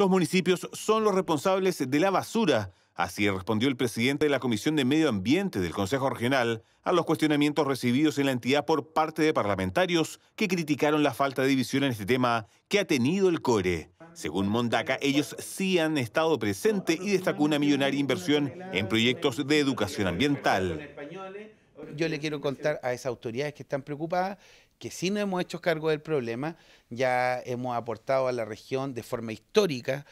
Los municipios son los responsables de la basura, así respondió el presidente de la Comisión de Medio Ambiente del Consejo Regional a los cuestionamientos recibidos en la entidad por parte de parlamentarios que criticaron la falta de división en este tema que ha tenido el CORE. Según Mondaca, ellos sí han estado presentes y destacó una millonaria inversión en proyectos de educación ambiental yo le quiero contar a esas autoridades que están preocupadas que si no hemos hecho cargo del problema, ya hemos aportado a la región de forma histórica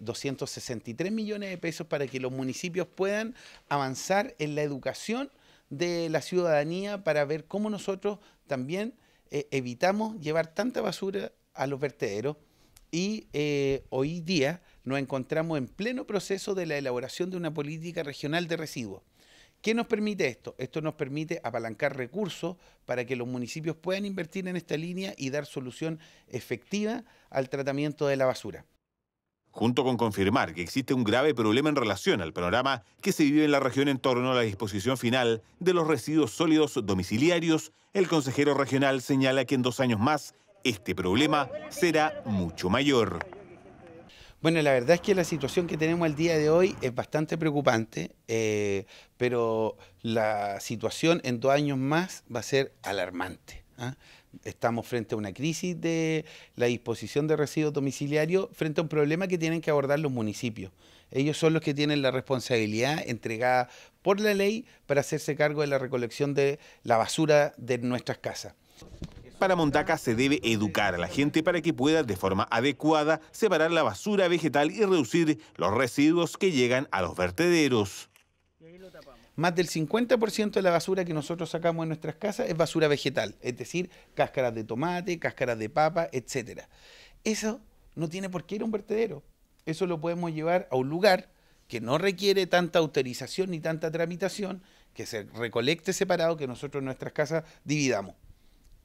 263 eh, millones de pesos para que los municipios puedan avanzar en la educación de la ciudadanía para ver cómo nosotros también eh, evitamos llevar tanta basura a los vertederos y eh, hoy día nos encontramos en pleno proceso de la elaboración de una política regional de residuos. ¿Qué nos permite esto? Esto nos permite apalancar recursos para que los municipios puedan invertir en esta línea y dar solución efectiva al tratamiento de la basura. Junto con confirmar que existe un grave problema en relación al panorama que se vive en la región en torno a la disposición final de los residuos sólidos domiciliarios, el consejero regional señala que en dos años más este problema será mucho mayor. Bueno, la verdad es que la situación que tenemos al día de hoy es bastante preocupante, eh, pero la situación en dos años más va a ser alarmante. ¿ah? Estamos frente a una crisis de la disposición de residuos domiciliarios, frente a un problema que tienen que abordar los municipios. Ellos son los que tienen la responsabilidad entregada por la ley para hacerse cargo de la recolección de la basura de nuestras casas. Para Montaca se debe educar a la gente para que pueda de forma adecuada separar la basura vegetal y reducir los residuos que llegan a los vertederos. Más del 50% de la basura que nosotros sacamos en nuestras casas es basura vegetal, es decir, cáscaras de tomate, cáscaras de papa, etc. Eso no tiene por qué ir a un vertedero. Eso lo podemos llevar a un lugar que no requiere tanta autorización ni tanta tramitación, que se recolecte separado, que nosotros en nuestras casas dividamos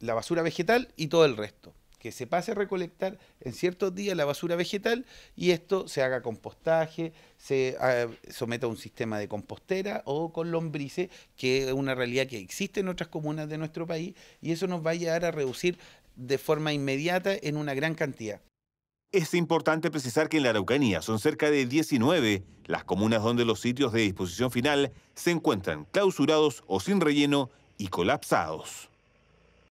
la basura vegetal y todo el resto. Que se pase a recolectar en ciertos días la basura vegetal y esto se haga compostaje, se ah, someta a un sistema de compostera o con lombrices, que es una realidad que existe en otras comunas de nuestro país y eso nos va a llegar a reducir de forma inmediata en una gran cantidad. Es importante precisar que en la Araucanía son cerca de 19 las comunas donde los sitios de disposición final se encuentran clausurados o sin relleno y colapsados.